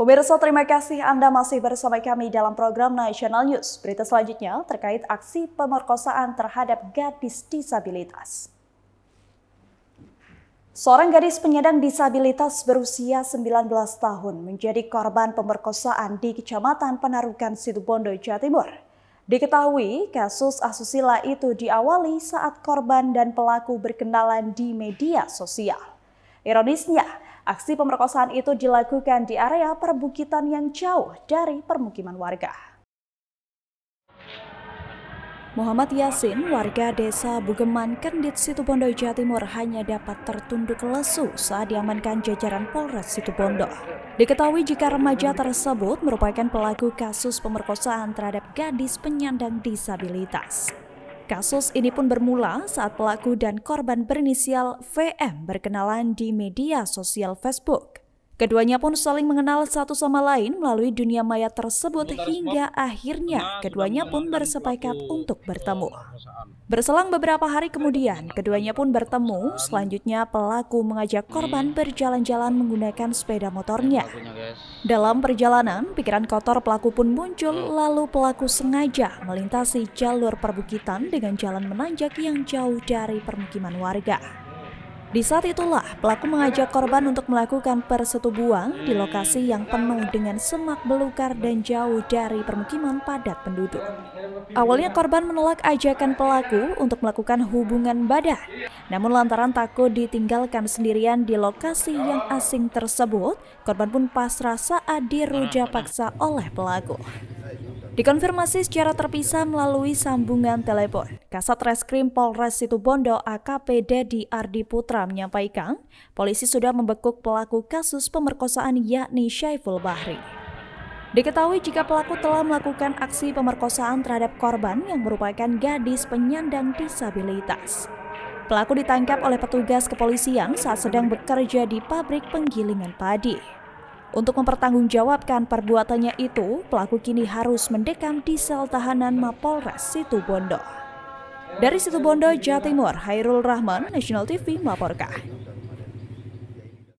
Pemirsa terima kasih Anda masih bersama kami dalam program National News. Berita selanjutnya terkait aksi pemerkosaan terhadap gadis disabilitas. Seorang gadis penyandang disabilitas berusia 19 tahun menjadi korban pemerkosaan di Kecamatan Penarukan Situbondo, Jawa Timur. Diketahui kasus asusila itu diawali saat korban dan pelaku berkenalan di media sosial. Ironisnya, Aksi pemerkosaan itu dilakukan di area perbukitan yang jauh dari permukiman warga. Muhammad Yasin, warga desa Bugeman, Kendit, Situbondo, Jawa Timur hanya dapat tertunduk lesu saat diamankan jajaran Polres Situbondo. Diketahui jika remaja tersebut merupakan pelaku kasus pemerkosaan terhadap gadis penyandang disabilitas. Kasus ini pun bermula saat pelaku dan korban berinisial VM berkenalan di media sosial Facebook. Keduanya pun saling mengenal satu sama lain melalui dunia maya tersebut hingga akhirnya keduanya pun bersepakat untuk bertemu. Berselang beberapa hari kemudian, keduanya pun bertemu. Selanjutnya pelaku mengajak korban hmm. berjalan-jalan menggunakan sepeda motornya. Dalam perjalanan, pikiran kotor pelaku pun muncul lalu pelaku sengaja melintasi jalur perbukitan dengan jalan menanjak yang jauh dari permukiman warga. Di saat itulah pelaku mengajak korban untuk melakukan persetubuhan di lokasi yang penuh dengan semak belukar dan jauh dari permukiman padat penduduk. Awalnya korban menolak ajakan pelaku untuk melakukan hubungan badan, namun lantaran takut ditinggalkan sendirian di lokasi yang asing tersebut, korban pun pasrah saat diruja paksa oleh pelaku. Dikonfirmasi secara terpisah melalui sambungan telepon, Kasat Reskrim Polres Situbondo AKP Dedi Ardi Putra menyampaikan, polisi sudah membekuk pelaku kasus pemerkosaan yakni Syaiful Bahri. Diketahui jika pelaku telah melakukan aksi pemerkosaan terhadap korban yang merupakan gadis penyandang disabilitas. Pelaku ditangkap oleh petugas kepolisian saat sedang bekerja di pabrik penggilingan padi. Untuk mempertanggungjawabkan perbuatannya itu, pelaku kini harus mendekam di sel tahanan Mapolres Situbondo. Dari Situbondo, Jawa Timur, Hairul Rahman, National TV melaporkan.